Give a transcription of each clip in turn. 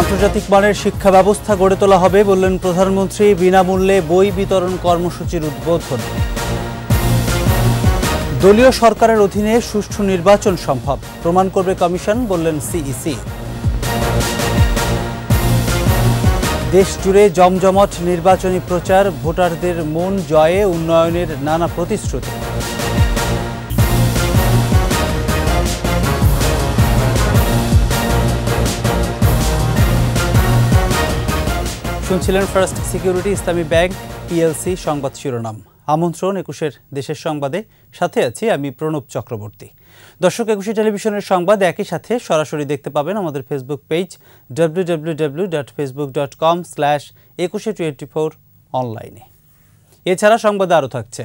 আন্তর্জাতিক মানের শিক্ষা ব্যবস্থা গড়ে তোলা হবে বললেন প্রধানমন্ত্রী বিনামূল্যে বই বিতরণ কর্মসূচির উদ্বোধন দলীয় সরকারের অধীনে সুষ্ঠু নির্বাচন সম্ভব প্রমাণ করবে কমিশন বললেন সিইসি e দেশ জুড়ে জমজমট নির্বাচনী প্রচার ভোটারদের মন জয়ে উন্নয়নের নানা প্রতিশ্রুতি শুনছিলেন first security Islami bank PLC সংবাদ শিরোনাম আমন্ত্রণ একুশের দেশের সংবাদে সাথে আছি আমি প্রণব চক্রবর্তী দর্শক একুশে টেলিভিশনের সংবাদ একই সাথে সরাসরি দেখতে পাবেন আমাদের Facebook page W W dot Facebook dot com slash Ekushey four অনলাইনে এছাড়া সংবাদে আরও থাকছে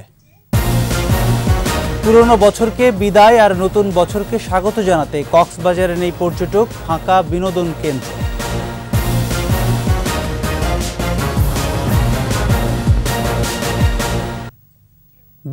পুরনো বছরকে বিদায় আর নতুন বছরকে স্বাগত জানাতে কক্সবাজারে নেই পর্যটক ফাঁকা বিনোদন কেন্দ্র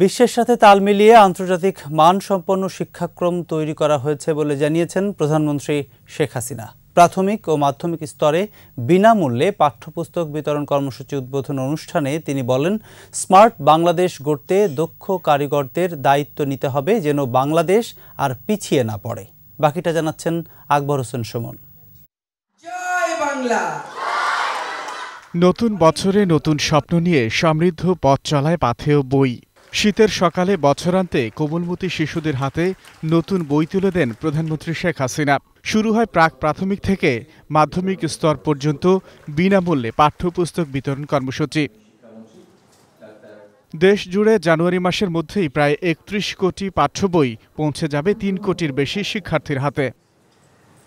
বিশ্বের সাথে তাল মিলিয়ে আন্তর্জাতিক মানসম্পন্ন শিক্ষাক্রম তৈরি করা হয়েছে বলে জানিয়েছেন প্রধানমন্ত্রী শেখ হাসিনা প্রাথমিক ও মাধ্যমিক স্তরে বিনামূল্যে পাঠ্যপুস্তক বিতরণ কর্মসূচি উদ্বোধন অনুষ্ঠানে তিনি বলেন স্মার্ট বাংলাদেশ গড়তে দক্ষ কারিগরদের দায়িত্ব নিতে হবে যেন বাংলাদেশ আর পিছিয়ে না পড়ে বাকিটা জানাচ্ছেন আকবর হোসেন সুমন নতুন বছরে নতুন স্বপ্ন নিয়ে সমৃদ্ধ পথ চলায় পাথেয় বই শীতের সকালে বছরান্তে কোমলমতি শিশুদের হাতে নতুন বই তুলে দেন প্রধানমন্ত্রী শেখ হাসিনা শুরু হয় প্রাক প্রাথমিক থেকে মাধ্যমিক স্তর পর্যন্ত বিনামূল্যে পাঠ্যপুস্তক বিতরণ কর্মসূচি দেশ জুড়ে জানুয়ারি মাসের মধ্যেই প্রায় একত্রিশ কোটি পাঠ্য বই পৌঁছে যাবে তিন কোটির বেশি শিক্ষার্থীর হাতে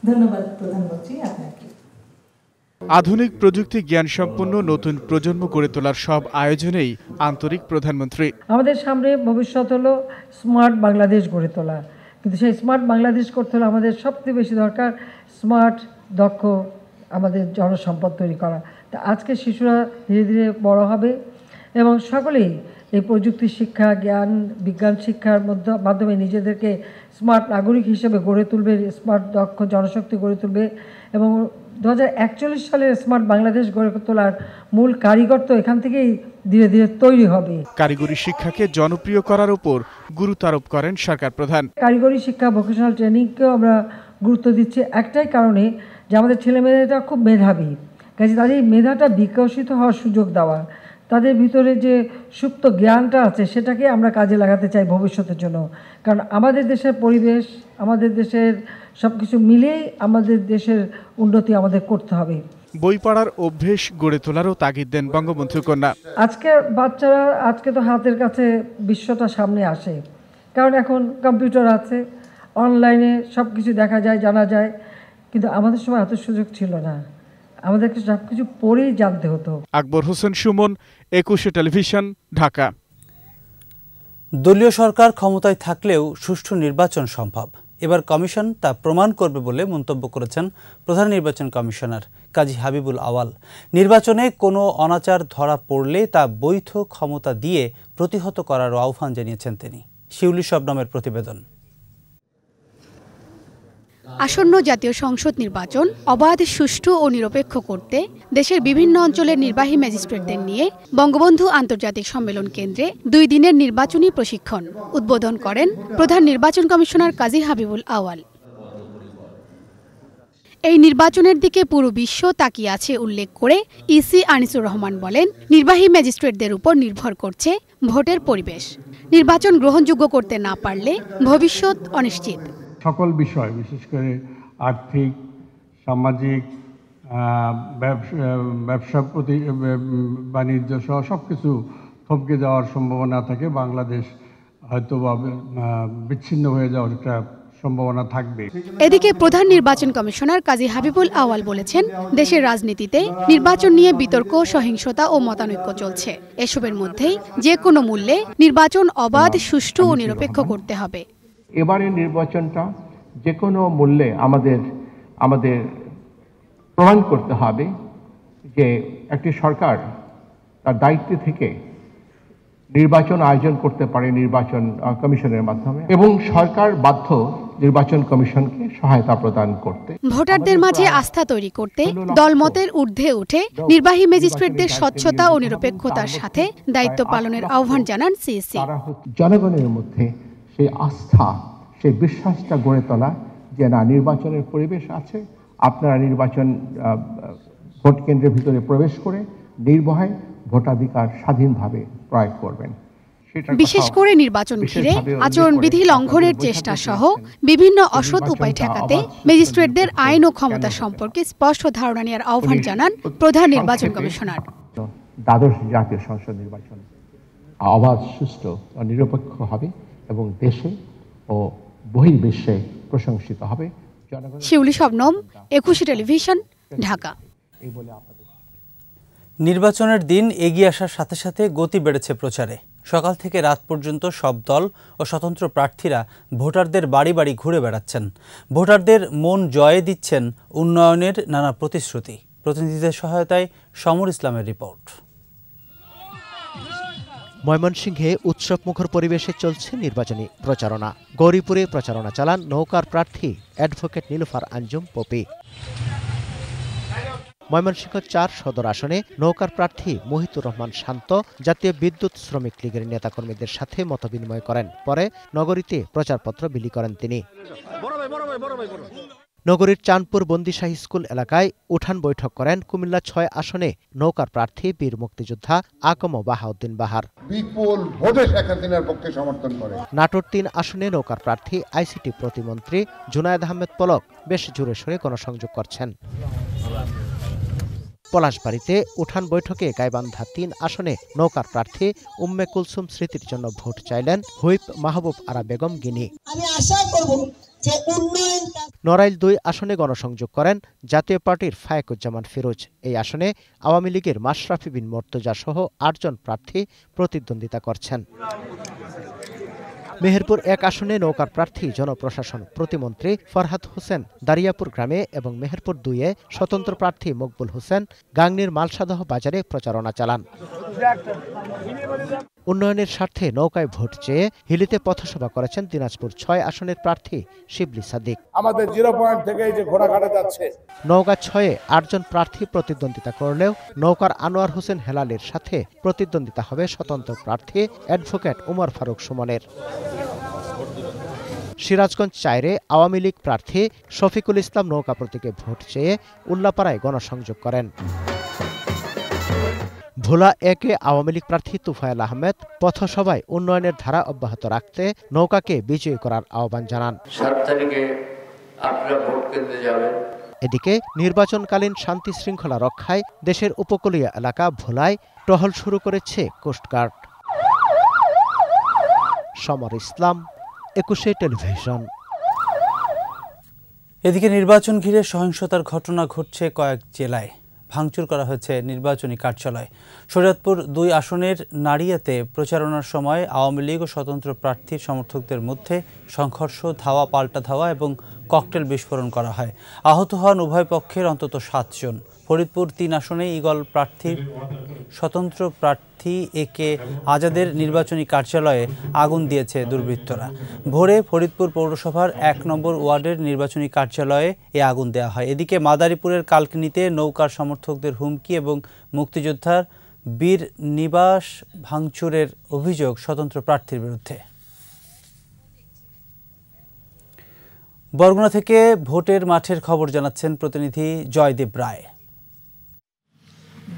ধন্যবাদ প্রধানমন্ত্রী আপনাকে আধুনিক প্রযুক্তি জ্ঞান সম্পন্ন নতুন প্রজন্ম গড়ে তোলার সব আয়োজনেই আন্তরিক প্রধানমন্ত্রী আমাদের সামনে ভবিষ্যৎ হলো স্মার্ট বাংলাদেশ গড়ে তোলা কিন্তু সেই স্মার্ট বাংলাদেশ করতে হলে আমাদের সবচেয়ে বেশি দরকার স্মার্ট দক্ষ আমাদের জনসম্পদ তৈরি করা তা আজকে শিশুরা ধীরে ধীরে বড় হবে এবং সকলেই এই প্রযুক্তি শিক্ষা জ্ঞান বিজ্ঞান শিক্ষার মাধ্যমে নিজেদেরকে স্মার্ট নাগরিক হিসেবে গড়ে তুলবে স্মার্ট দক্ষ জনশক্তি গড়ে তুলবে এবং দু সালের স্মার্ট বাংলাদেশ গড়ে তোলার মূল কারিগর তো এখান থেকেই ধীরে ধীরে তৈরি হবে কারিগরি শিক্ষাকে জনপ্রিয় করার উপর গুরুত্ব আরোপ করেন সরকার প্রধান কারিগরি শিক্ষা ভোকেশনাল ট্রেনিংকেও আমরা গুরুত্ব দিচ্ছি একটাই কারণে যে আমাদের ছেলেমেয়েরা খুব মেধাবী কাজে তাদের এই মেধাটা বিকশিত হওয়ার সুযোগ দেওয়া তাদের ভিতরে যে সুপ্ত জ্ঞানটা আছে সেটাকে আমরা কাজে লাগাতে চাই ভবিষ্যতের জন্য কারণ আমাদের দেশের পরিবেশ আমাদের দেশের সব কিছু মিলেই আমাদের দেশের উন্নতি আমাদের করতে হবে বই পড়ার অভ্যেস গড়ে তোলারও তাগিদ দেন বঙ্গবন্ধু কন্যা আজকের বাচ্চারা আজকে তো হাতের কাছে বিশ্বটা সামনে আসে কারণ এখন কম্পিউটার আছে অনলাইনে সব কিছু দেখা যায় জানা যায় কিন্তু আমাদের সময় এত সুযোগ ছিল না আমাদেরকে সব কিছু পড়েই জানতে হতো আকবর হোসেন সুমন একুশে টেলিভিশন ঢাকা দলীয় সরকার ক্ষমতায় থাকলেও সুষ্ঠু নির্বাচন সম্ভব এবার কমিশন তা প্রমাণ করবে বলে মন্তব্য করেছেন প্রধান নির্বাচন কমিশনার কাজী হাবিবুল আওয়াল নির্বাচনে কোনো অনাচার ধরা পড়লে তা বৈধ ক্ষমতা দিয়ে প্রতিহত করারও আহ্বান জানিয়েছেন তিনি শিউলি সবনামের নামের প্রতিবেদন আসন্ন জাতীয় সংসদ নির্বাচন অবাধ সুষ্ঠু ও নিরপেক্ষ করতে দেশের বিভিন্ন অঞ্চলের নির্বাহী ম্যাজিস্ট্রেটদের নিয়ে বঙ্গবন্ধু আন্তর্জাতিক সম্মেলন কেন্দ্রে দুই দিনের নির্বাচনী প্রশিক্ষণ উদ্বোধন করেন প্রধান নির্বাচন কমিশনার কাজী হাবিবুল আওয়াল এই নির্বাচনের দিকে পুরো বিশ্ব তাকিয়ে আছে উল্লেখ করে ইসি আনিসুর রহমান বলেন নির্বাহী ম্যাজিস্ট্রেটদের উপর নির্ভর করছে ভোটের পরিবেশ নির্বাচন গ্রহণযোগ্য করতে না পারলে ভবিষ্যৎ অনিশ্চিত সকল বিষয় বিশেষ করে আর্থিক সামাজিক ব্যবসা প্রতি বাণিজ্য সহ সব কিছু থমকে যাওয়ার সম্ভাবনা থাকে বাংলাদেশ হয়তো বা বিচ্ছিন্ন হয়ে যাওয়ার একটা সম্ভাবনা থাকবে এদিকে প্রধান নির্বাচন কমিশনার কাজী হাবিবুল আওয়াল বলেছেন দেশের রাজনীতিতে নির্বাচন নিয়ে বিতর্ক সহিংসতা ও মতানৈক্য চলছে এসবের মধ্যেই যে কোনো মূল্যে নির্বাচন অবাধ সুষ্ঠু ও নিরপেক্ষ করতে হবে এবারের নির্বাচনটা যে কোনো মূল্যে আমাদের আমাদের প্রমাণ করতে হবে যে একটি সরকার তার দায়িত্বে থেকে নির্বাচন আয়োজন করতে পারে নির্বাচন কমিশনের মাধ্যমে এবং সরকার বাধ্য নির্বাচন কমিশনকে সহায়তা প্রদান করতে ভোটারদের মাঝে আস্থা তৈরি করতে দলমতের ঊর্ধ্বে উঠে নির্বাহী ম্যাজিস্ট্রেটদের স্বচ্ছতা ও নিরপেক্ষতার সাথে দায়িত্ব পালনের আহ্বান জানান সিএসি জনগণের মধ্যে সেই আস্থা সেই বিশ্বাসটা গড়ে তোলা যে না নির্বাচনের পরিবেশ আছে আপনারা নির্বাচন ভোট কেন্দ্রের ভিতরে প্রবেশ করে নির্ভয় ভোটাধিকার স্বাধীনভাবে প্রয়োগ করবেন বিশেষ করে নির্বাচন ঘিরে আচরণবিধি লঙ্ঘনের চেষ্টা সহ বিভিন্ন অসৎ উপায় ঠেকাতে ম্যাজিস্ট্রেটদের আইন ও ক্ষমতা সম্পর্কে স্পষ্ট ধারণা নেওয়ার আহ্বান জানান প্রধান নির্বাচন কমিশনার দ্বাদশ জাতীয় সংসদ নির্বাচন অবাধ সুস্থ ও নিরপেক্ষ হবে এবং দেশে ও বহির্বিশ্বে প্রশংসিত হবে শিউলি শবনম একুশে টেলিভিশন ঢাকা এই বলে নির্বাচনের দিন এগিয়ে আসার সাথে সাথে গতি বেড়েছে প্রচারে সকাল থেকে রাত পর্যন্ত সব দল ও স্বতন্ত্র প্রার্থীরা ভোটারদের বাড়ি বাড়ি ঘুরে বেড়াচ্ছেন ভোটারদের মন জয়ে দিচ্ছেন উন্নয়নের নানা প্রতিশ্রুতি প্রতিনিধিদের সহায়তায় সমর ইসলামের রিপোর্ট ময়মনসিংহে উৎসবমুখর পরিবেশে চলছে নির্বাচনী প্রচারণা গৌরীপুরে প্রচারণা চালান নৌকার প্রার্থী অ্যাডভোকেট নীলুফার আঞ্জুম পপি ময়মনসিংহ চার সদর আসনে নৌকার প্রার্থী মহিতুর রহমান শান্ত জাতীয় বিদ্যুৎ শ্রমিক লীগের নেতাকর্মীদের সাথে মতবিনিময় করেন পরে নগরীতে প্রচারপত্র বিলি করেন তিনি নগরীর চাঁদপুর বন্দিশাহী স্কুল এলাকায় উঠান বৈঠক করেন কুমিল্লা ছয় আসনে নৌকার প্রার্থী বীর মুক্তিযোদ্ধা আকম বাহাউদ্দিন বাহার বিপুল ভোটে শেখ হাসিনার পক্ষে সমর্থন করে নাটোর তিন আসনে নৌকার প্রার্থী আইসিটি প্রতিমন্ত্রী জুনায়দ আহমেদ পলক বেশ জোরে সোরে গণসংযোগ করছেন পলাশবাড়িতে উঠান বৈঠকে গাইবান্ধা তিন আসনে নৌকার প্রার্থী উম্মে কুলসুম স্মৃতির জন্য ভোট চাইলেন হুইপ মাহবুব আরা বেগম গিনি আমি আশা করব নড়াইল দুই আসনে গণসংযোগ করেন জাতীয় পার্টির ফায়েকুজ্জামান ফিরোজ এই আসনে আওয়ামী লীগের মাশরাফি বিন মর্তজা সহ আটজন প্রার্থী প্রতিদ্বন্দ্বিতা করছেন মেহেরপুর এক আসনে নৌকার প্রার্থী জনপ্রশাসন প্রতিমন্ত্রী ফরহাদ হোসেন দারিয়াপুর গ্রামে এবং মেহেরপুর দুইয়ে স্বতন্ত্র প্রার্থী মকবুল হোসেন গাংনির মালসাদহ বাজারে প্রচারণা চালান উন্নয়নের স্বার্থে নৌকায় ভোট চেয়ে হিলিতে পথসভা করেছেন দিনাজপুর ছয় আসনের প্রার্থী শিবলি সাদিক আমাদের জিরো পয়েন্ট থেকে এই যে ঘোড়াঘাটে যাচ্ছে নৌকা ছয়ে আটজন প্রার্থী প্রতিদ্বন্দ্বিতা করলেও নৌকার আনোয়ার হোসেন হেলালের সাথে প্রতিদ্বন্দ্বিতা হবে স্বতন্ত্র প্রার্থী অ্যাডভোকেট উমর ফারুক সুমনের সিরাজগঞ্জ চাইরে আওয়ামী লীগ প্রার্থী শফিকুল ইসলাম নৌকা প্রতীকে ভোট চেয়ে উল্লাপাড়ায় গণসংযোগ করেন ভোলা একে আওয়ামী লীগ প্রার্থী তুফায়েল আহমেদ পথসভায় উন্নয়নের ধারা অব্যাহত রাখতে নৌকাকে বিজয়ী করার আহ্বান জানান এদিকে নির্বাচনকালীন শান্তি শৃঙ্খলা রক্ষায় দেশের উপকূলীয় এলাকা ভোলায় টহল শুরু করেছে কোস্টগার্ড সমর ইসলাম একুশে টেলিভিশন এদিকে নির্বাচন ঘিরে সহিংসতার ঘটনা ঘটছে কয়েক জেলায় ভাঙচুর করা হয়েছে নির্বাচনী কার্যালয় শরীয়তপুর দুই আসনের নাড়িয়াতে প্রচারণার সময় আওয়ামী লীগ ও স্বতন্ত্র প্রার্থীর সমর্থকদের মধ্যে সংঘর্ষ ধাওয়া পাল্টা ধাওয়া এবং ককটেল বিস্ফোরণ করা হয় আহত হন উভয় পক্ষের অন্তত সাতজন ফরিদপুর তিন আসনে ইগল প্রার্থীর স্বতন্ত্র প্রার্থী একে আজাদের নির্বাচনী কার্যালয়ে আগুন দিয়েছে দুর্বৃত্তরা ভোরে ফরিদপুর পৌরসভার এক নম্বর ওয়ার্ডের নির্বাচনী কার্যালয়ে এ আগুন দেওয়া হয় এদিকে মাদারীপুরের কালকিনিতে নৌকার সমর্থকদের হুমকি এবং মুক্তিযোদ্ধার বীর নিবাস ভাঙচুরের অভিযোগ স্বতন্ত্র প্রার্থীর বিরুদ্ধে বরগুনা থেকে ভোটের মাঠের খবর জানাচ্ছেন প্রতিনিধি জয়দেব রায়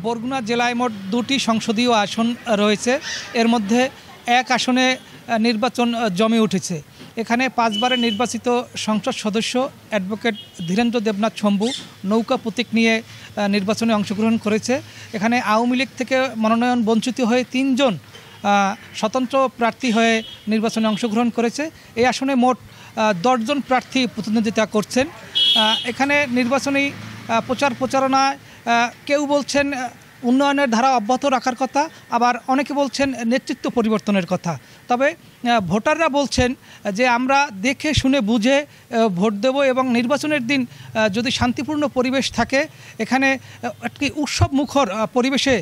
বরগুনা জেলায় মোট দুটি সংসদীয় আসন রয়েছে এর মধ্যে এক আসনে নির্বাচন জমে উঠেছে এখানে পাঁচবারের নির্বাচিত সংসদ সদস্য অ্যাডভোকেট ধীরেন্দ্র দেবনাথ শম্ভু নৌকা প্রতীক নিয়ে নির্বাচনে অংশগ্রহণ করেছে এখানে আওয়ামী লীগ থেকে মনোনয়ন বঞ্চিত হয়ে তিনজন স্বতন্ত্র প্রার্থী হয়ে নির্বাচনে অংশগ্রহণ করেছে এই আসনে মোট দশজন প্রার্থী প্রতিদ্বন্দ্বিতা করছেন এখানে নির্বাচনী প্রচার প্রচারণায় কেউ বলছেন উন্নয়নের ধারা অব্যাহত রাখার কথা আবার অনেকে বলছেন নেতৃত্ব পরিবর্তনের কথা তবে ভোটাররা বলছেন যে আমরা দেখে শুনে বুঝে ভোট দেব এবং নির্বাচনের দিন যদি শান্তিপূর্ণ পরিবেশ থাকে এখানে একটি উৎসব মুখর পরিবেশে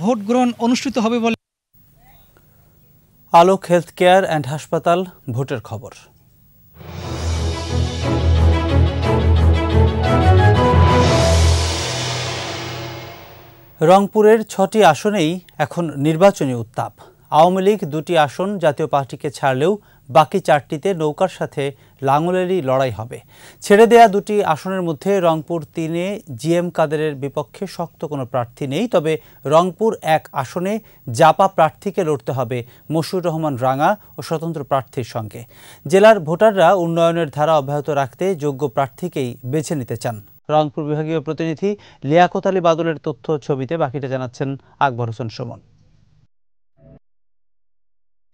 ভোট গ্রহণ অনুষ্ঠিত হবে বলে আলোক হেলথ কেয়ার অ্যান্ড হাসপাতাল ভোটের খবর রংপুরের ছটি আসনেই এখন নির্বাচনী উত্তাপ আওয়ামী লীগ দুটি আসন জাতীয় পার্টিকে ছাড়লেও বাকি চারটিতে নৌকার সাথে লাঙলেরই লড়াই হবে ছেড়ে দেয়া দুটি আসনের মধ্যে রংপুর তিনে জিএম কাদেরের বিপক্ষে শক্ত কোনো প্রার্থী নেই তবে রংপুর এক আসনে জাপা প্রার্থীকে লড়তে হবে মশুর রহমান রাঙা ও স্বতন্ত্র প্রার্থীর সঙ্গে জেলার ভোটাররা উন্নয়নের ধারা অব্যাহত রাখতে যোগ্য প্রার্থীকেই বেছে নিতে চান রংপুর বিভাগীয় প্রতিনিধি লিয়াকত আলী বাদলের তথ্য ছবিতে বাকিটা জানাচ্ছেন আকবর হোসেন সুমন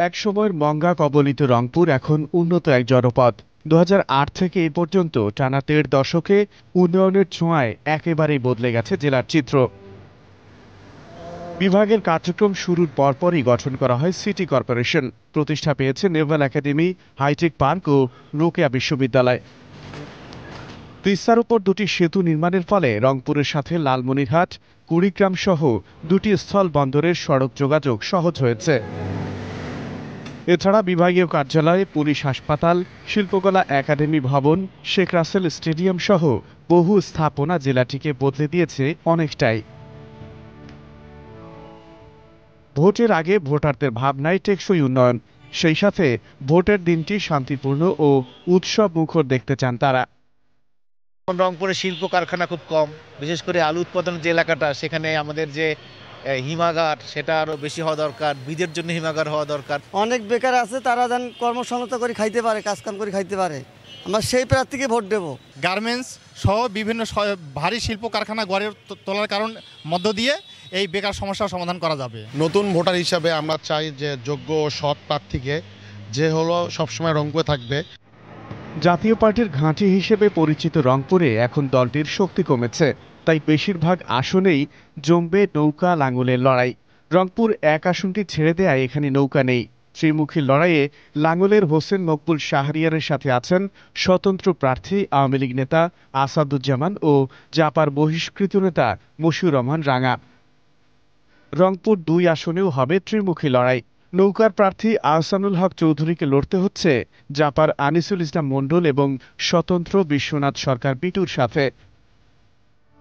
এক সময়ের মঙ্গা কবলিত রংপুর এখন উন্নত এক জনপদ দু থেকে এ পর্যন্ত টানা তের দশকে উন্নয়নের ছোঁয়ায় একেবারেই বদলে গেছে জেলার চিত্র বিভাগের কার্যক্রম শুরুর পরপরই গঠন করা হয় সিটি কর্পোরেশন প্রতিষ্ঠা পেয়েছে নেভাল একাডেমি হাইটেক পার্ক ও রোকেয়া বিশ্ববিদ্যালয় তিস্তার উপর দুটি সেতু নির্মাণের ফলে রংপুরের সাথে লালমনিরহাট কুড়িগ্রাম সহ দুটি স্থল বন্দরের সড়ক যোগাযোগ সহজ হয়েছে এছাড়া বিভাগীয় কার্যালয়ে পুলিশ হাসপাতাল শিল্পকলা একাডেমি ভবন শেখ রাসেল স্টেডিয়াম সহ বহু স্থাপনা জেলাটিকে বদলে দিয়েছে অনেকটাই ভোটের আগে ভোটারদের ভাবনায় টেকসই উন্নয়ন সেই সাথে ভোটের দিনটি শান্তিপূর্ণ ও উৎসব মুখর দেখতে চান তারা রংপুরে শিল্প কারখানা খুব কম বিশেষ করে আলু উৎপাদন যে এলাকাটা সেখানে আমাদের যে হিমাগার সেটা আরও বেশি হওয়া দরকার বীজের জন্য হিমাগার হওয়া দরকার অনেক বেকার আছে তারা যেন কর্মসংস্থা করে খাইতে পারে কাজকাম করে খাইতে পারে আমরা সেই প্রার্থীকে ভোট দেব গার্মেন্টস সহ বিভিন্ন ভারী শিল্প কারখানা গড়ে তোলার কারণ মধ্য দিয়ে এই বেকার সমস্যার সমাধান করা যাবে নতুন ভোটার হিসাবে আমরা চাই যে যোগ্য সৎ প্রার্থীকে যে হলো সবসময় রংপুরে থাকবে জাতীয় পার্টির ঘাঁটি হিসেবে পরিচিত রংপুরে এখন দলটির শক্তি কমেছে তাই বেশিরভাগ আসনেই জমবে নৌকা লাঙলের লড়াই রংপুর এক আসনটি ছেড়ে দেয় এখানে নৌকা নেই ত্রিমুখী লড়াইয়ে লাঙ্গলের হোসেন মকবুল শাহরিয়ারের সাথে আছেন স্বতন্ত্র প্রার্থী আওয়ামী লীগ নেতা আসাদুজ্জামান ও জাপার বহিষ্কৃত নেতা মশিউর রহমান রাঙা রংপুর দুই আসনেও হবে ত্রিমুখী লড়াই নৌকার প্রার্থী আহসানুল হক চৌধুরীকে লড়তে হচ্ছে জাপার আনিসুল ইসলাম মণ্ডল এবং স্বতন্ত্র বিশ্বনাথ সরকার বিটুর সাথে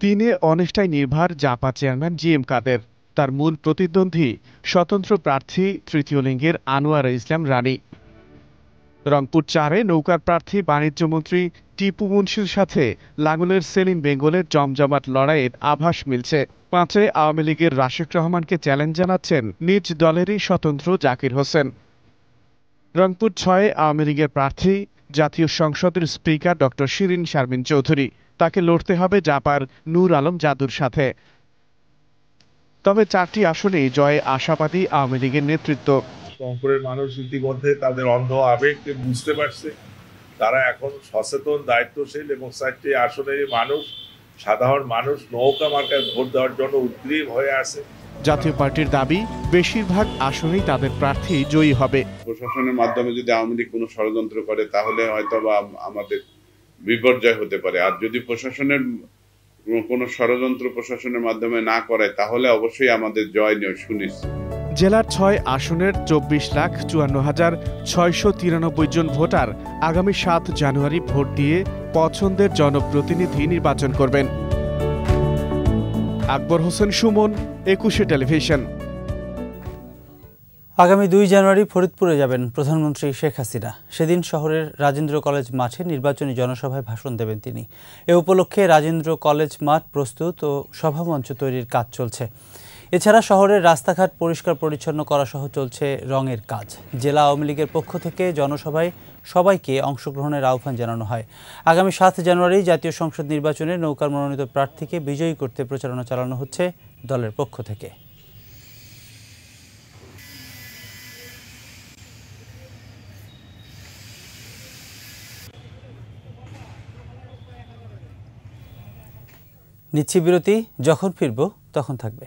তিনে অনেকটাই নির্ভার JaPa chairman G M Quader তার মূল প্রতিদ্বন্দ্বী স্বতন্ত্র প্রার্থী তৃতীয় লিঙ্গের আনোয়ার ইসলাম রানী রংপুর চারে নৌকার প্রার্থী বাণিজ্যমন্ত্রী টিপু মুন্সির সাথে লাঙ্গুলের সেলিম বেঙ্গলের জমজমাট লড়াইয়ের আভাস মিলছে পাঁচে আওয়ামী লীগের রাশেক রহমানকে চ্যালেঞ্জ জানাচ্ছেন নিজ দলেরই স্বতন্ত্র জাকির হোসেন রংপুর ছয়ে আওয়ামী লীগের প্রার্থী জাতীয় সংসদের স্পিকার ড শিরিন শারমিন চৌধুরী তাকে লড়তে হবে জাপার নূর আলম জাদুর সাথে তবে চারটি আসনেই জয়ে আশাবাদী আওয়ামী লীগের নেতৃত্ব রংপুরের মানুষ ইতিমধ্যে তাদের অন্ধ আবেগকে বুঝতে পারছে তারা এখন সচেতন দায়িত্বশীল এবং চারটি আসনের মানুষ সাধারণ মানুষ নৌকা মার্কায় ভোট দেওয়ার জন্য উদ্গ্রীব হয়ে আছে জাতীয় পার্টির দাবি বেশিরভাগ আসনেই তাদের প্রার্থী জয়ী হবে প্রশাসনের মাধ্যমে যদি আওয়ামী লীগ কোনো ষড়যন্ত্র করে তাহলে হয়তো আমাদের বিপর্যয় হতে পারে আর যদি প্রশাসনের কোনো ষড়যন্ত্র প্রশাসনের মাধ্যমে না করে তাহলে অবশ্যই আমাদের জয় নিয়ে সুনিশ্চিত জেলার ছয় আসনের চব্বিশ লাখ চুয়ান্ন হাজার ছয়শো তিরানব্বই জন ভোটার আগামী সাত জানুয়ারি ভোট দিয়ে পছন্দের জনপ্রতিনিধি নির্বাচন করবেন আকবর হোসেন সুমন একুশে টেলিভিশন আগামী দুই জানুয়ারি ফরিদপুরে যাবেন প্রধানমন্ত্রী শেখ হাসিনা সেদিন শহরের রাজেন্দ্র কলেজ মাঠে নির্বাচনী জনসভায় ভাষণ দেবেন তিনি এ উপলক্ষে রাজেন্দ্র কলেজ মাঠ প্রস্তুত ও সভামঞ্চ তৈরির কাজ চলছে এছাড়া শহরের রাস্তাঘাট পরিষ্কার পরিচ্ছন্ন করা সহ চলছে রঙের কাজ জেলা আওয়ামী লীগের পক্ষ থেকে জনসভায় সবাইকে অংশগ্রহণের আহ্বান জানানো হয় আগামী সাত জানুয়ারি জাতীয় সংসদ নির্বাচনে নৌকার মনোনীত প্রার্থীকে বিজয়ী করতে প্রচারণা চালানো হচ্ছে দলের পক্ষ থেকে নিচ্ছি বিরতি যখন ফিরব তখন থাকবে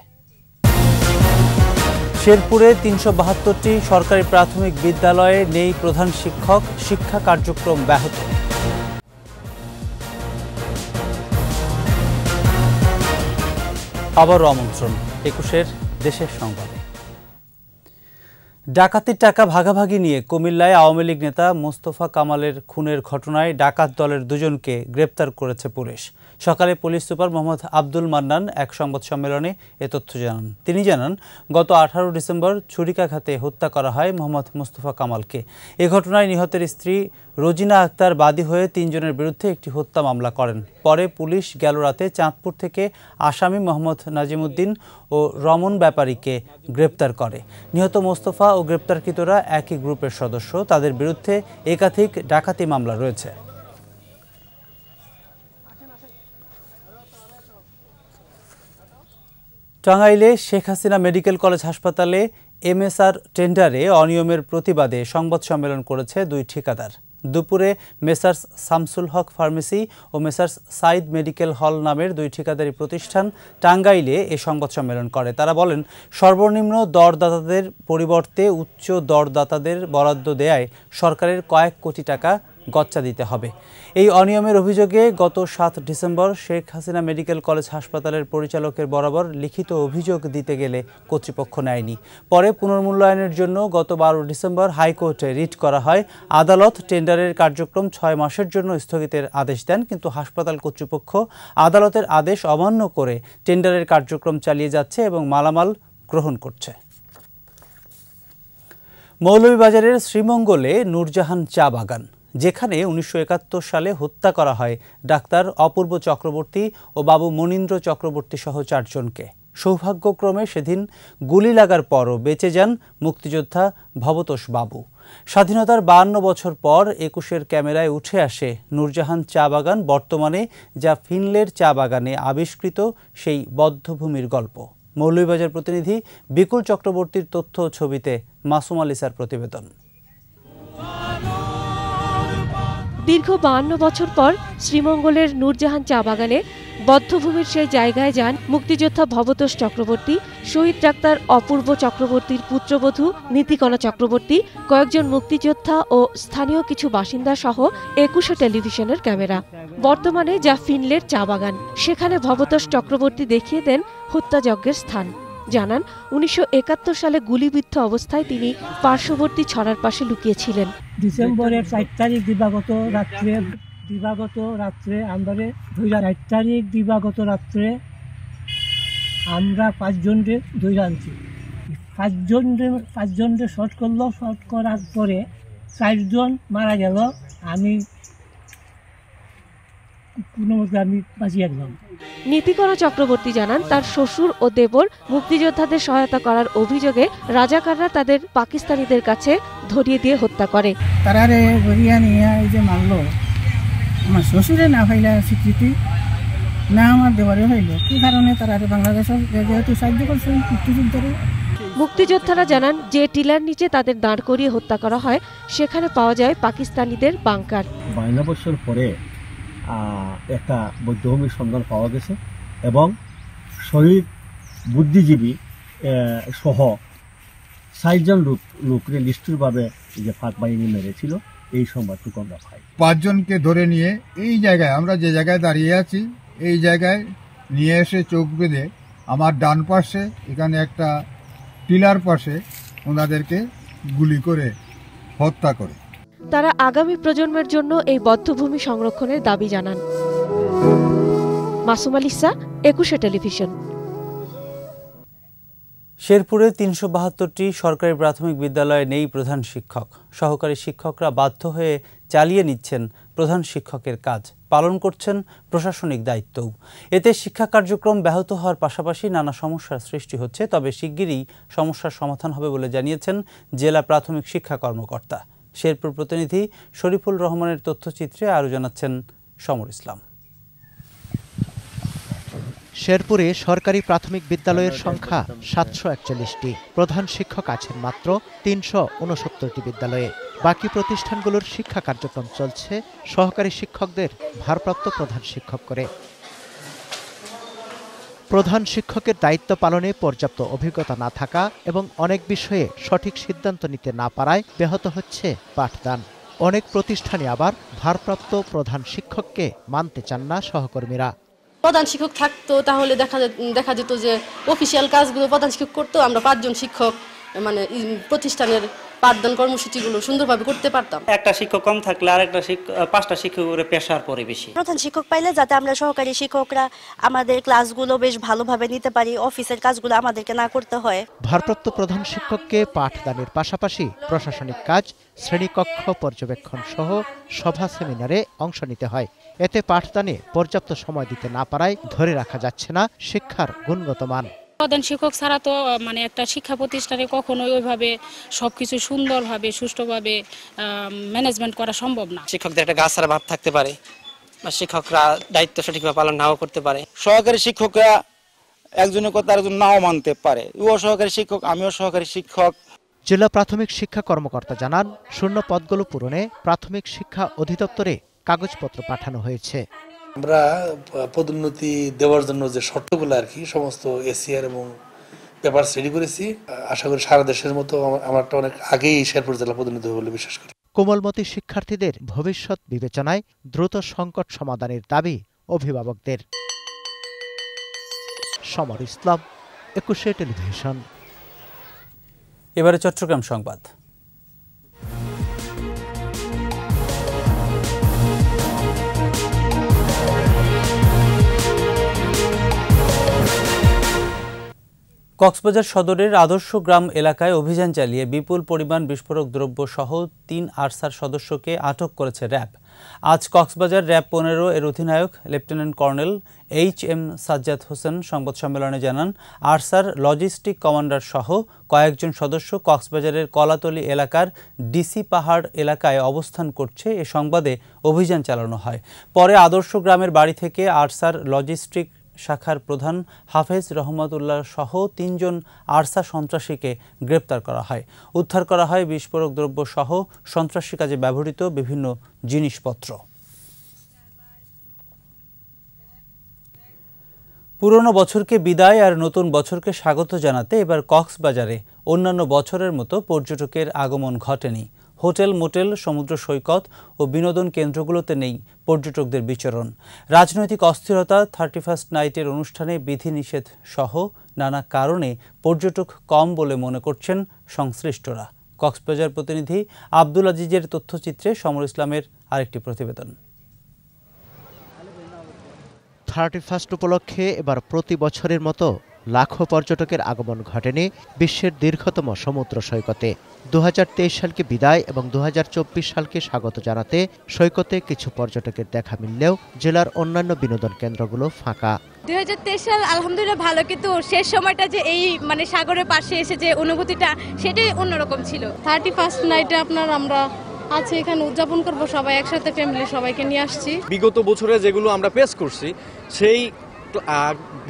শেরপুরে তিনশো বাহাত্তরটি সরকারি প্রাথমিক বিদ্যালয়ে নেই প্রধান শিক্ষক শিক্ষা কার্যক্রম ব্যাহত আবারও আমন্ত্রণ একুশের দেশের সংবাদে ডাকাতির টাকা ভাগাভাগি নিয়ে কুমিল্লায় আওয়ামী লীগ নেতা মোস্তফা কামালের খুনের ঘটনায় ডাকাত দলের দুজনকে গ্রেপ্তার করেছে পুলিশ সকালে পুলিশ সুপার মোহাম্মদ আব্দুল মান্নান এক সংবাদ সম্মেলনে এ তথ্য জানান তিনি জানান গত আঠারো ডিসেম্বর ছুরিকাঘাতে হত্যা করা হয় মোহাম্মদ মুস্তফা কামালকে এ ঘটনায় নিহতের স্ত্রী রোজিনা আক্তার বাদী হয়ে তিনজনের বিরুদ্ধে একটি হত্যা মামলা করেন পরে পুলিশ গেল রাতে চাঁদপুর থেকে আসামি মোহাম্মদ নাজিমুদ্দিন ও রমন ব্যাপারীকে গ্রেপ্তার করে নিহত মোস্তফা ও গ্রেপ্তারকৃতরা একই গ্রুপের সদস্য তাদের বিরুদ্ধে একাধিক ডাকাতি মামলা রয়েছে টাঙ্গাইলে শেখ হাসিনা মেডিকেল কলেজ হাসপাতালে এমএসআর টেন্ডারে অনিয়মের প্রতিবাদে সংবাদ সম্মেলন করেছে দুই ঠিকাদার দুপুরে মেসার্স সামসুল হক ফার্মেসি ও মেসার্স সাইদ মেডিকেল হল নামের দুই ঠিকাদারি প্রতিষ্ঠান টাঙ্গাইলে এ সংবাদ সম্মেলন করে তারা বলেন সর্বনিম্ন দরদাতাদের পরিবর্তে উচ্চ দরদাতাদের বরাদ্দ দেয়ায় সরকারের কয়েক কোটি টাকা গচ্চা দিতে হবে এই অনিয়মের অভিযোগে গত সাত ডিসেম্বর শেখ হাসিনা মেডিকেল কলেজ হাসপাতালের পরিচালকের বরাবর লিখিত অভিযোগ দিতে গেলে কর্তৃপক্ষ নেয়নি পরে পুনর্মূল্যায়নের জন্য গত বারো ডিসেম্বর হাইকোর্টে রিট করা হয় আদালত টেন্ডারের কার্যক্রম ছয় মাসের জন্য স্থগিতের আদেশ দেন কিন্তু হাসপাতাল কর্তৃপক্ষ আদালতের আদেশ অমান্য করে টেন্ডারের কার্যক্রম চালিয়ে যাচ্ছে এবং মালামাল গ্রহণ করছে মৌলভীবাজারের শ্রীমঙ্গলে নূরজাহান চা বাগান যেখানে উনিশশো সালে হত্যা করা হয় ডাক্তার অপূর্ব চক্রবর্তী ও বাবু মনীন্দ্র চক্রবর্তী সহ চারজনকে সৌভাগ্যক্রমে সেদিন গুলি লাগার পরও বেঁচে যান মুক্তিযোদ্ধা ভবতোষ বাবু স্বাধীনতার বাহান্ন বছর পর একুশের ক্যামেরায় উঠে আসে নূরজাহান চা বাগান বর্তমানে যা ফিনলের চা বাগানে আবিষ্কৃত সেই বদ্ধভূমির গল্প মৌলভীবাজার প্রতিনিধি বিকুল চক্রবর্তীর তথ্য ছবিতে মাসুম আলিসার প্রতিবেদন দীর্ঘ বাহান্ন বছর পর শ্রীমঙ্গলের নূরজাহান চা বাগানে বদ্ধভূমির সেই জায়গায় যান মুক্তিযোদ্ধা ভবতোষ চক্রবর্তী শহীদ ডাক্তার অপূর্ব চক্রবর্তীর পুত্রবধূ নীতিকণা চক্রবর্তী কয়েকজন মুক্তিযোদ্ধা ও স্থানীয় কিছু বাসিন্দা সহ একুশে টেলিভিশনের ক্যামেরা বর্তমানে যা ফিনলের চা বাগান সেখানে ভবতোষ চক্রবর্তী দেখিয়ে দেন হত্যাযজ্ঞের স্থান জানান উনিশশো সালে গুলিবিদ্ধ অবস্থায় তিনি পার্শ্ববর্তী ছড়ার পাশে লুকিয়েছিলেন ডিসেম্বরের চার তারিখ দিবাগত রাত্রে দিবাগত রাত্রে আমরা দুই চার তারিখ দিবাগত রাত্রে আমরা পাঁচজনরে দুই আনছি পাঁচজন পাঁচজনরে শর্ট করলো শর্ট করার পরে চারজন মারা গেল আমি কোনোমতে নীতিকরা চক্রবর্তী জানান তার শ্বশুর ও দেবর মুক্তিযোদ্ধাদের সহায়তা করার অভিযোগে রাজাকাররা তাদের পাকিস্তানিদের কাছে ধরিয়ে দিয়ে হত্যা করে তারা রে গড়িয়া নিয়ে এই যে মারলো আমার শ্বশুরে না পাইলে স্বীকৃতি না আমার দেবারে হইল কি কারণে তারা বাংলাদেশের যেহেতু সাহায্য করছে মুক্তিযুদ্ধরে মুক্তিযোদ্ধারা জানান যে টিলার নিচে তাদের দাঁড় করিয়ে হত্যা করা হয় সেখানে পাওয়া যায় পাকিস্তানিদের বাংকার বাইনা বছর পরে একটা বৌদ্ধভূমির সন্ধান পাওয়া গেছে এবং শহীদ বুদ্ধিজীবী সহ সাইজন লোক লোকরে নিষ্ঠুরভাবে যে ফাঁক বাহিনী মেরেছিল এই সংবাদটুকু আমরা পাই পাঁচজনকে ধরে নিয়ে এই জায়গায় আমরা যে জায়গায় দাঁড়িয়ে আছি এই জায়গায় নিয়ে এসে চোখ বেঁধে আমার ডান পাশে এখানে একটা টিলার পাশে ওনাদেরকে গুলি করে হত্যা করে তারা আগামী প্রজন্মের জন্য এই বদ্ধভূমি সংরক্ষণের দাবি জানান মাসুম আলিসা একুশে টেলিভিশন শেরপুরে তিনশো বাহাত্তরটি সরকারি প্রাথমিক বিদ্যালয়ে নেই প্রধান শিক্ষক সহকারী শিক্ষকরা বাধ্য হয়ে চালিয়ে নিচ্ছেন প্রধান শিক্ষকের কাজ পালন করছেন প্রশাসনিক দায়িত্বও এতে শিক্ষা কার্যক্রম ব্যাহত হওয়ার পাশাপাশি নানা সমস্যার সৃষ্টি হচ্ছে তবে শিগগিরই সমস্যার সমাধান হবে বলে জানিয়েছেন জেলা প্রাথমিক শিক্ষা কর্মকর্তা শেরপুর প্রতিনিধি শরীফুল রহমানের তথ্যচিত্রে আরও জানাচ্ছেন সমর ইসলাম শেরপুরে সরকারি প্রাথমিক বিদ্যালয়ের সংখ্যা সাতশো একচল্লিশটি প্রধান শিক্ষক আছেন মাত্র তিনশো উনসত্তরটি বিদ্যালয়ে বাকি প্রতিষ্ঠানগুলোর শিক্ষা কার্যক্রম চলছে সহকারী শিক্ষকদের ভারপ্রাপ্ত প্রধান শিক্ষক করে প্রধান শিক্ষকের দায়িত্ব পালনে পর্যাপ্ত অভিজ্ঞতা না থাকা এবং অনেক বিষয়ে সঠিক সিদ্ধান্ত নিতে না পারায় ব্যাহত হচ্ছে পাঠদান অনেক প্রতিষ্ঠানে আবার ভারপ্রাপ্ত প্রধান শিক্ষককে মানতে চান না সহকর্মীরা প্রধান শিক্ষক থাকতো তাহলে দেখা দেখা যেত যে অফিসিয়াল কাজগুলো প্রধান শিক্ষক করতো আমরা পাঁচজন শিক্ষক মানে প্রতিষ্ঠানের পাঠদান কর্মসূচিগুলো সুন্দরভাবে করতে পারতাম একটা শিক্ষক কম থাকলে আর একটা পাঁচটা শিক্ষকের পেশার পরে বেশি প্রধান শিক্ষক পাইলে যাতে আমরা সহকারী শিক্ষকরা আমাদের ক্লাসগুলো বেশ ভালোভাবে নিতে পারি অফিসের কাজগুলো আমাদেরকে না করতে হয় ভারপ্রাপ্ত প্রধান শিক্ষককে পাঠদানের পাশাপাশি প্রশাসনিক কাজ শ্রেণীকক্ষ পর্যবেক্ষণ সহ সভা সেমিনারে অংশ নিতে হয় এতে পাঠদানে পর্যাপ্ত সময় দিতে না পারায় ধরে রাখা যাচ্ছে না শিক্ষার গুণগত মান প্রধান শিক্ষক ছাড়া তো মানে একটা শিক্ষা প্রতিষ্ঠানে কখনোই ওইভাবে সবকিছু সুন্দরভাবে সুষ্ঠুভাবে ম্যানেজমেন্ট করা সম্ভব না শিক্ষকদের একটা গাছ ছাড়া ভাব থাকতে পারে বা শিক্ষকরা দায়িত্ব সঠিকভাবে পালন নাও করতে পারে সহকারী শিক্ষকরা একজনের কথা আরেকজন নাও মানতে পারে ও সহকারী শিক্ষক আমিও সহকারী শিক্ষক জেলা প্রাথমিক শিক্ষা কর্মকর্তা জানান শূন্য পদগুলো পূরণে প্রাথমিক শিক্ষা অধিদপ্তরে কাগজপত্র পাঠানো হয়েছে আমরা পদোন্নতি দেওয়ার জন্য যে শর্তগুলো আর কি সমস্ত এসিআর এবং পেপার রেডি করেছি আশা করি সারা দেশের মতো আমারটা অনেক আগেই শেরপুর জেলা পদোন্নতি হবে বলে বিশ্বাস করি কোমলমতি শিক্ষার্থীদের ভবিষ্যৎ বিবেচনায় দ্রুত সংকট সমাধানের দাবি অভিভাবকদের সমর ইসলাম একুশে টেলিভিশন এবারে চট্টগ্রাম সংবাদ কক্সবাজার সদরের আদর্শ গ্রাম এলাকায় অভিযান চালিয়ে বিপুল পরিমাণ বিস্ফোরক দ্রব্য সহ তিন আরসার সদস্যকে আটক করেছে র্যাব আজ কক্সবাজার র্যাব পনেরো এর অধিনায়ক lieutenant colonel H M Sajjad Hossain সংবাদ সম্মেলনে জানান আরসার লজিস্টিক কমান্ডার সহ কয়েকজন সদস্য কক্সবাজারের কলাতলি এলাকার ডিসি পাহাড় এলাকায় অবস্থান করছে এ সংবাদে অভিযান চালানো হয় পরে আদর্শ গ্রামের বাড়ি থেকে আরসার লজিস্টিক শাখার প্রধান হাফেজ রহমতুল্লাহ সহ তিনজন আরসা সন্ত্রাসীকে গ্রেপ্তার করা হয় উদ্ধার করা হয় বিস্ফোরক দ্রব্য সহ সন্ত্রাসী কাজে ব্যবহৃত বিভিন্ন জিনিসপত্র পুরনো বছরকে বিদায় আর নতুন বছরকে স্বাগত জানাতে এবার কক্সবাজারে অন্যান্য বছরের মতো পর্যটকের আগমন ঘটেনি হোটেল মোটেল সমুদ্র সৈকত ও বিনোদন কেন্দ্রগুলোতে নেই পর্যটকদের বিচরণ রাজনৈতিক অস্থিরতা থার্টি ফার্স্ট নাইটের অনুষ্ঠানে বিধিনিষেধ সহ নানা কারণে পর্যটক কম বলে মনে করছেন সংশ্লিষ্টরা কক্সবাজার প্রতিনিধি আব্দুল আজিজের তথ্যচিত্রে সমর ইসলামের আরেকটি প্রতিবেদন থার্টি ফার্স্ট উপলক্ষে এবার প্রতি বছরের মতো লাখো পর্যটকের আগমন ঘটেনি বিশ্বের দীর্ঘতম সমুদ্র সৈকতে দু সালকে বিদায় এবং দু সালকে স্বাগত জানাতে সৈকতে কিছু পর্যটকের দেখা মিললেও জেলার অন্যান্য বিনোদন কেন্দ্রগুলো ফাঁকা তেইশ সাল আলহামদুলিল্লাহ ভালো কিন্তু শেষ সময়টা যে এই মানে সাগরের পাশে এসে যে অনুভূতিটা সেটাই অন্যরকম ছিল থার্টি ফার্স্ট নাইটে আপনার আমরা আছে এখানে উদযাপন করব সবাই একসাথে ফ্যামিলি সবাইকে নিয়ে আসছি বিগত বছরে যেগুলো আমরা পেশ করছি সেই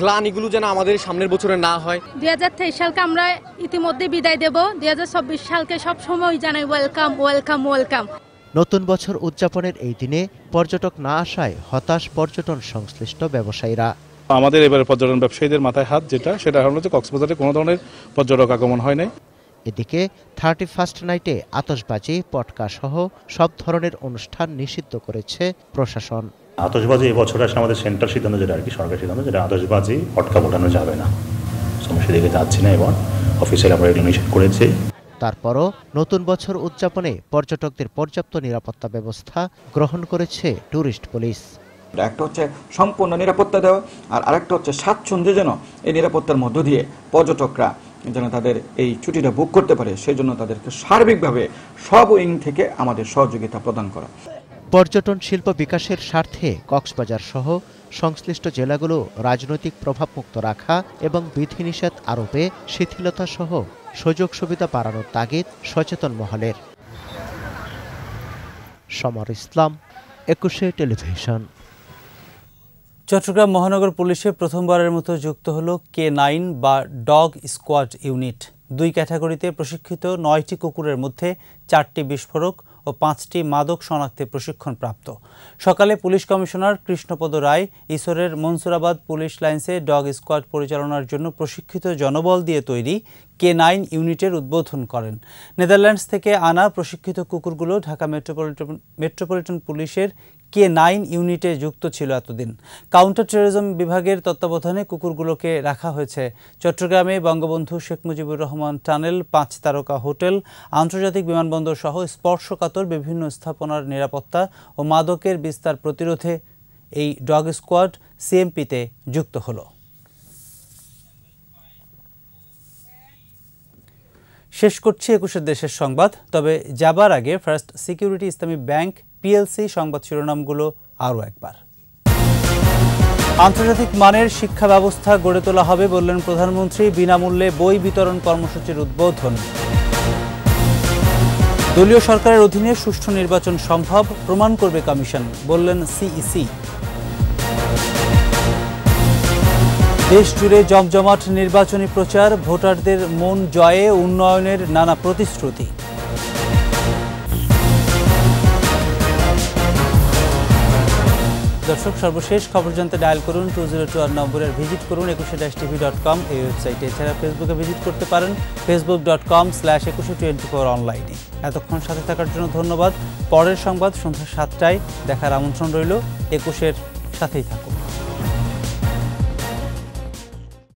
গ্লানিগুলো যেন আমাদের সামনের বছরে না হয় দুই হাজার তেইশ সালকে আমরা ইতিমধ্যে বিদায় দেব দুই হাজার চব্বিশ সালকে সবসময় জানাই ওয়েলকাম ওয়েলকাম ওয়েলকাম নতুন বছর উদযাপনের এই দিনে পর্যটক না আসায় হতাশ পর্যটন সংশ্লিষ্ট ব্যবসায়ীরা আমাদের এবারে পর্যটন ব্যবসায়ীদের মাথায় হাত যেটা সেটা হলো যে কক্সবাজারে কোনো ধরনের পর্যটক আগমন হয় নাই এদিকে থার্টি ফার্স্ট নাইটে আতসবাজি পটকা সহ সব ধরনের অনুষ্ঠান নিষিদ্ধ করেছে প্রশাসন আতশবাজি এবছর আসলে আমাদের সেন্ট্রাল সিদ্ধান্ত যেটা আর কি সরকার সিদ্ধান্ত যেটা আতশবাজি ফটকা ফোটানো যাবে না সমস্যা দিকে যাচ্ছি না এবার অফিসের আমরা এটা নিষেধ করেছি তারপরও নতুন বছর উদযাপনে পর্যটকদের পর্যাপ্ত নিরাপত্তা ব্যবস্থা গ্রহণ করেছে ট্যুরিস্ট পুলিশ একটা হচ্ছে সম্পূর্ণ নিরাপত্তা দেওয়া আর আরেকটা হচ্ছে স্বাচ্ছন্দ্যে যেন এই নিরাপত্তার মধ্য দিয়ে পর্যটকরা যেন তাদের এই ছুটিটা বুক করতে পারে সেই জন্য তাদেরকে সার্বিকভাবে সব উইং থেকে আমাদের সহযোগিতা প্রদান করা পর্যটন শিল্প বিকাশের স্বার্থে কক্সবাজার সহ সংশ্লিষ্ট জেলাগুলো রাজনৈতিক প্রভাবমুক্ত রাখা এবং বিধিনিষেধ আরোপে শিথিলতা সহ সুযোগ সুবিধা বাড়ানোর তাগিদ সচেতন মহলের সমর ইসলাম একুশে টেলিভিশন চট্টগ্রাম মহানগর পুলিশে প্রথমবারের মতো যুক্ত হল কে নাইন বা ডগ স্কোয়াড ইউনিট দুই ক্যাটাগরিতে প্রশিক্ষিত নয়টি কুকুরের মধ্যে চারটি বিস্ফোরক ও পাঁচটি মাদক শনাক্তে প্রশিক্ষণপ্রাপ্ত সকালে পুলিশ কমিশনার কৃষ্ণপদ রায় ইসরের মনসুরাবাদ পুলিশ লাইন্সে ডগ স্কোয়াড পরিচালনার জন্য প্রশিক্ষিত জনবল দিয়ে তৈরি কে নাইন ইউনিটের উদ্বোধন করেন নেদারল্যান্ডস থেকে আনা প্রশিক্ষিত কুকুরগুলো ঢাকা মেট্রোপলিটন মেট্রোপলিটন পুলিশের কে নাইন ইউনিটে যুক্ত ছিল এতদিন কাউন্টার টেরোরিজম বিভাগের তত্ত্বাবধানে কুকুরগুলোকে রাখা হয়েছে চট্টগ্রামে বঙ্গবন্ধু শেখ মুজিবুর রহমান টানেল পাঁচ তারকা হোটেল আন্তর্জাতিক বিমানবন্দর সহ স্পর্শকাতর বিভিন্ন স্থাপনার নিরাপত্তা ও মাদকের বিস্তার প্রতিরোধে এই ডগ স্কোয়াড সিএমপিতে যুক্ত হলো শেষ করছি একুশের দেশের সংবাদ তবে যাবার আগে First security Islami bank PLC সংবাদ শিরোনামগুলো আরও একবার আন্তর্জাতিক মানের শিক্ষা ব্যবস্থা গড়ে তোলা হবে বললেন প্রধানমন্ত্রী বিনামূল্যে বই বিতরণ কর্মসূচির উদ্বোধন দলীয় সরকারের অধীনে সুষ্ঠু নির্বাচন সম্ভব প্রমাণ করবে কমিশন বললেন সিইসি দেশ জুড়ে জমজমাট নির্বাচনী প্রচার ভোটারদের মন জয়ে উন্নয়নের নানা প্রতিশ্রুতি দর্শক সর্বশেষ খবর জানতে ডায়াল করুন টু জিরো টু আর নম্বরে ভিজিট করুন একুশে ড্যাশ টিভি ডট কম এই ওয়েবসাইটে এছাড়া ফেসবুকে ভিজিট করতে পারেন Facebook dot com slash Ekushey twenty four অনলাইনে এতক্ষণ সাথে থাকার জন্য ধন্যবাদ পরের সংবাদ সন্ধ্যা সাতটায় দেখার আমন্ত্রণ রইল একুশের সাথেই থাকুন